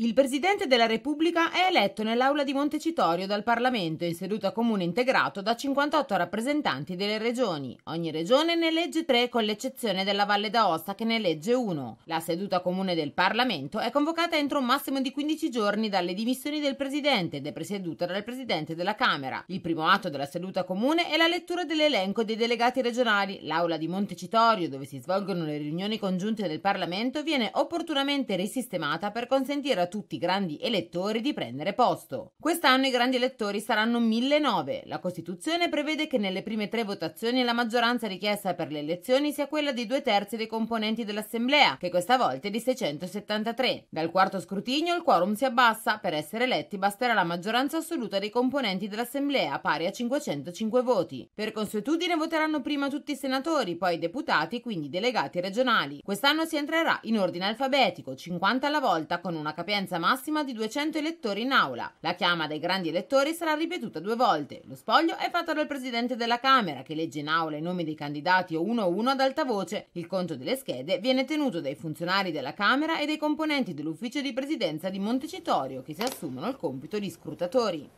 Il Presidente della Repubblica è eletto nell'Aula di Montecitorio dal Parlamento in seduta comune integrato da 58 rappresentanti delle regioni. Ogni regione ne legge 3 con l'eccezione della Valle d'Aosta che ne legge 1. La seduta comune del Parlamento è convocata entro un massimo di 15 giorni dalle dimissioni del Presidente ed è presieduta dal Presidente della Camera. Il primo atto della seduta comune è la lettura dell'elenco dei delegati regionali. L'Aula di Montecitorio, dove si svolgono le riunioni congiunte del Parlamento, viene opportunamente risistemata per consentire a tutti i grandi elettori di prendere posto. Quest'anno i grandi elettori saranno 1009. La Costituzione prevede che nelle prime tre votazioni la maggioranza richiesta per le elezioni sia quella di due terzi dei componenti dell'Assemblea, che questa volta è di 673. Dal quarto scrutinio il quorum si abbassa, per essere eletti basterà la maggioranza assoluta dei componenti dell'Assemblea, pari a 505 voti. Per consuetudine voteranno prima tutti i senatori, poi i deputati, quindi i delegati regionali. Quest'anno si entrerà in ordine alfabetico, 50 alla volta, con una capienza l'accoglienza massima di 200 elettori in aula. La chiama dai grandi elettori sarà ripetuta due volte. Lo spoglio è fatto dal Presidente della Camera, che legge in aula i nomi dei candidati uno a uno ad alta voce. Il conto delle schede viene tenuto dai funzionari della Camera e dai componenti dell'Ufficio di Presidenza di Montecitorio, che si assumono il compito di scrutatori.